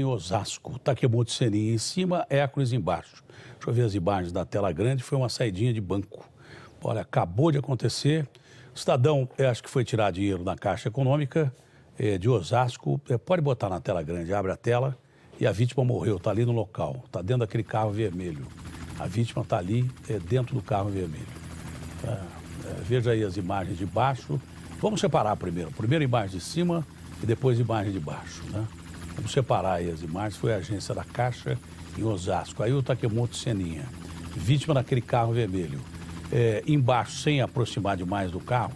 em Osasco, Takemoto Senin em cima, Hércules embaixo. Deixa eu ver as imagens da tela grande, foi uma saidinha de banco. Olha, acabou de acontecer. O cidadão, acho que foi tirar dinheiro na Caixa Econômica é, de Osasco. É, pode botar na tela grande, abre a tela. E a vítima morreu, está ali no local, está dentro daquele carro vermelho. A vítima está ali é, dentro do carro vermelho. Ah, veja aí as imagens de baixo. Vamos separar primeiro. Primeiro imagem de cima e depois imagem de baixo, né? Vamos separar aí as imagens. Foi a agência da Caixa em Osasco. Aí o Takemoto Seninha, vítima daquele carro vermelho. É, embaixo, sem aproximar demais do carro,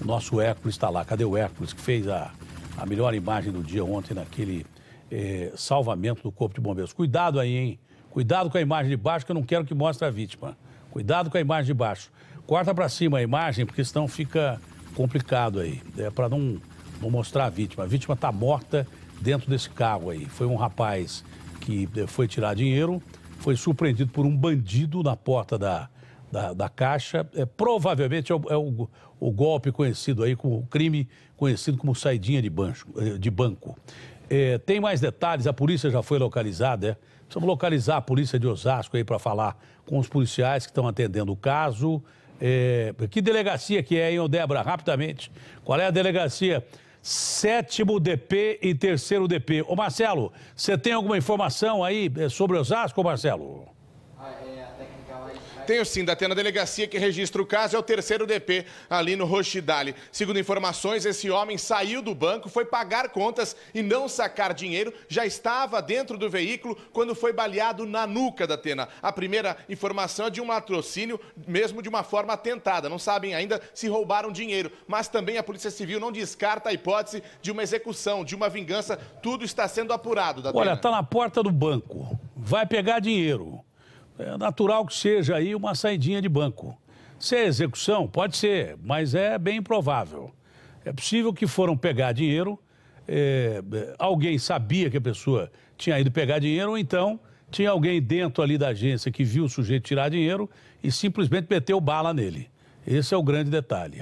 o nosso Hércules está lá. Cadê o Hércules que fez a, a melhor imagem do dia ontem naquele é, salvamento do Corpo de Bombeiros? Cuidado aí, hein? Cuidado com a imagem de baixo, que eu não quero que mostre a vítima. Cuidado com a imagem de baixo. Corta para cima a imagem, porque senão fica complicado aí. É para não, não mostrar a vítima. A vítima está morta dentro desse carro aí. Foi um rapaz que eh, foi tirar dinheiro, foi surpreendido por um bandido na porta da, da, da Caixa. É, provavelmente é, o, é o, o, golpe conhecido aí, o crime conhecido como saidinha de, bancho, eh, de banco. É, tem mais detalhes, a polícia já foi localizada, é? Precisamos localizar a polícia de Osasco aí para falar com os policiais que estão atendendo o caso. É, que delegacia que é, hein, Débora? Rapidamente. Qual é a delegacia sétimo DP e terceiro DP. Ô Marcelo, você tem alguma informação aí eh, sobre Osasco, Marcelo? Ah, é, tenho sim, da Atena Delegacia que registra o caso, é o terceiro DP ali no Rochidale. Segundo informações, esse homem saiu do banco, foi pagar contas e não sacar dinheiro, já estava dentro do veículo quando foi baleado na nuca da Atena. A primeira informação é de um latrocínio, mesmo de uma forma atentada. Não sabem ainda se roubaram dinheiro, mas também a Polícia Civil não descarta a hipótese de uma execução, de uma vingança. Tudo está sendo apurado. Datena. Olha, está na porta do banco, vai pegar dinheiro é natural que seja aí uma saidinha de banco. Se é execução, pode ser, mas é bem improvável. É possível que foram pegar dinheiro, é, alguém sabia que a pessoa tinha ido pegar dinheiro, ou então tinha alguém dentro ali da agência que viu o sujeito tirar dinheiro e simplesmente meteu bala nele. Esse é o grande detalhe.